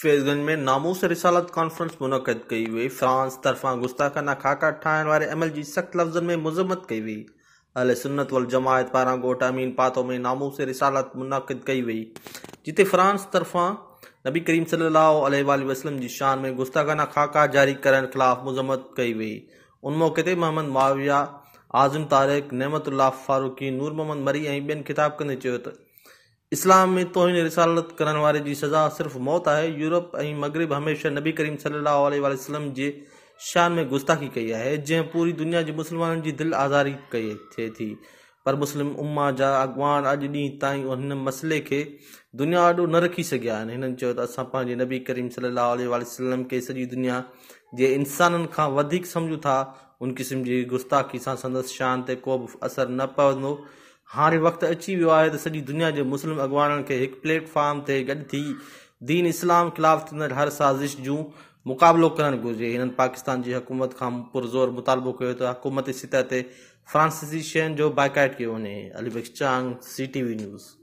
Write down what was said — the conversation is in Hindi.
फैजगंज में नामो से रिसालत कॉन्फ्रेंस मुनद की हुई फ्रांस तरफा गुस्ताखाना खाका ठाहिण वारे अमल की सख्त लफ्ज़नि में मुज़मत कई हुई अल सुन्नत वल जमायत पारां ॻोठ अमीन पातो में नामो से रिसालत मुनद कई वई जिते फ्रांस तरफा नबी करीम सलाहु वसलम की शान में गुस्ताखाना खाका जारी करण खिलाफ़ मुज़मत कई हुई उन मौक़े ते मोहम्मद माविया आज़म तारक नमतुल्ला फ़ारूकी नूर मोहम्मद मरी ऐं ॿियनि किताबकनि चयो इस्लाम में तोहिन रिसालत करण की सज़ा सिर्फ मौत है यूरोप ए मग़रब हमेशा नबी करीम सलाहु के वसलम शान में गुस्ताखी कई है जै पूरी दुनिया के मुसलमान की दिल आज़ारी कई थे थी पर मुस्लिम उमा जहा अगवान अज ॾींहुं ताईं हिन मसले के दुनिया आडो न रखी सन असे नबी करीम सल वसलम के सॼी दुनिया के इंसान का समझू था उन क़िस्म जी गुस्ताखी सां संदसि शान ते को बि असरु न पवंदो हाणे वक़्तु अची वियो आहे त सॼी दुनिया जे मुस्लिम अॻवाननि खे हिकु प्लेटफॉर्म ते गॾु थी दीन इस्लाम ख़िलाफ़ु थींदड़ हर साज़िश जूं मुक़ाबिलो करणु घुरिजे हिननि पाकिस्तान जी हुकूमत खां पुरज़ोर मुतालबो कयो त हुकूमती सतह ते फ्रांसीसी शयुनि जो बाइकाइट कयो वञे Alibag C T V news